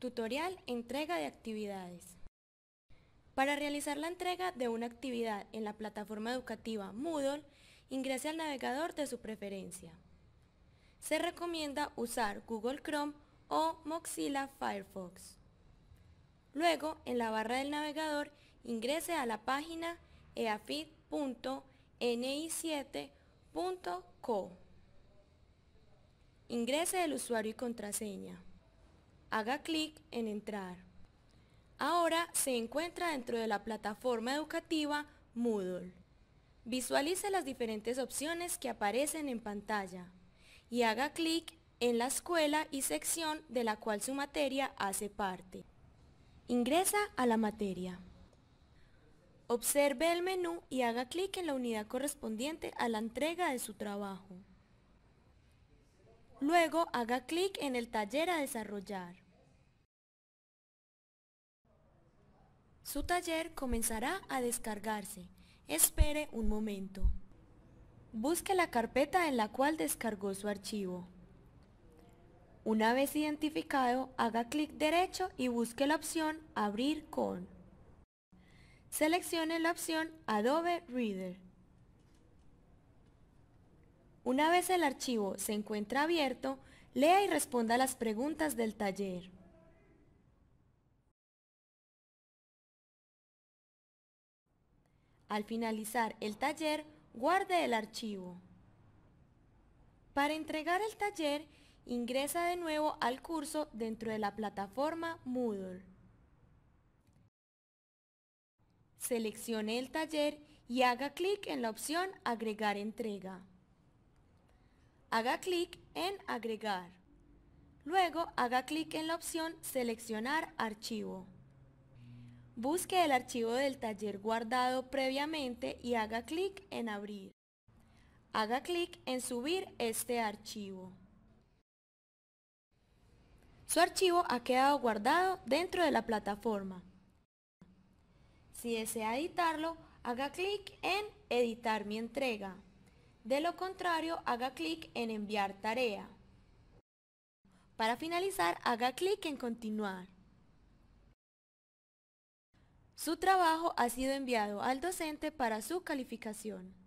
Tutorial Entrega de actividades. Para realizar la entrega de una actividad en la plataforma educativa Moodle, ingrese al navegador de su preferencia. Se recomienda usar Google Chrome o Mozilla Firefox. Luego, en la barra del navegador, ingrese a la página eafit.ni7.co. Ingrese el usuario y contraseña haga clic en Entrar. Ahora se encuentra dentro de la plataforma educativa Moodle. Visualice las diferentes opciones que aparecen en pantalla y haga clic en la escuela y sección de la cual su materia hace parte. Ingresa a la materia. Observe el menú y haga clic en la unidad correspondiente a la entrega de su trabajo. Luego haga clic en el taller a desarrollar. Su taller comenzará a descargarse. Espere un momento. Busque la carpeta en la cual descargó su archivo. Una vez identificado, haga clic derecho y busque la opción Abrir con. Seleccione la opción Adobe Reader. Una vez el archivo se encuentra abierto, lea y responda las preguntas del taller. Al finalizar el taller, guarde el archivo. Para entregar el taller, ingresa de nuevo al curso dentro de la plataforma Moodle. Seleccione el taller y haga clic en la opción Agregar entrega haga clic en Agregar. Luego haga clic en la opción Seleccionar archivo. Busque el archivo del taller guardado previamente y haga clic en Abrir. Haga clic en Subir este archivo. Su archivo ha quedado guardado dentro de la plataforma. Si desea editarlo, haga clic en Editar mi entrega. De lo contrario, haga clic en enviar tarea. Para finalizar, haga clic en continuar. Su trabajo ha sido enviado al docente para su calificación.